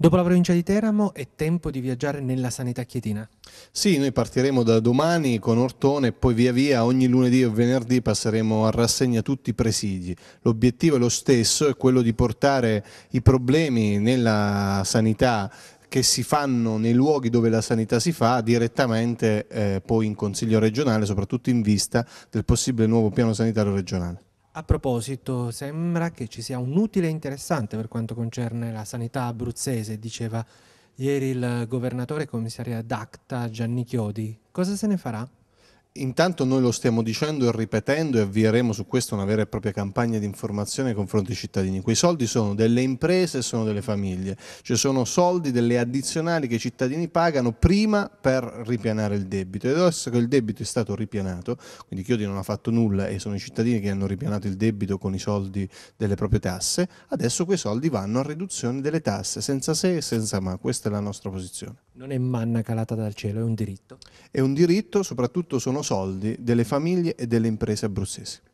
Dopo la provincia di Teramo è tempo di viaggiare nella sanità chietina. Sì, noi partiremo da domani con Ortone e poi via via ogni lunedì o venerdì passeremo a rassegna tutti i presidi. L'obiettivo è lo stesso, è quello di portare i problemi nella sanità che si fanno nei luoghi dove la sanità si fa direttamente eh, poi in Consiglio regionale, soprattutto in vista del possibile nuovo piano sanitario regionale. A proposito, sembra che ci sia un utile interessante per quanto concerne la sanità abruzzese, diceva ieri il governatore commissario ad acta Gianni Chiodi. Cosa se ne farà? Intanto noi lo stiamo dicendo e ripetendo e avvieremo su questo una vera e propria campagna di informazione nei confronti dei cittadini. Quei soldi sono delle imprese e sono delle famiglie, cioè sono soldi delle addizionali che i cittadini pagano prima per ripianare il debito ed adesso che il debito è stato ripianato, quindi Chiodi non ha fatto nulla e sono i cittadini che hanno ripianato il debito con i soldi delle proprie tasse, adesso quei soldi vanno a riduzione delle tasse, senza se e senza ma, questa è la nostra posizione. Non è manna calata dal cielo, è un diritto. È un diritto, soprattutto sono soldi delle famiglie e delle imprese abruzzesi.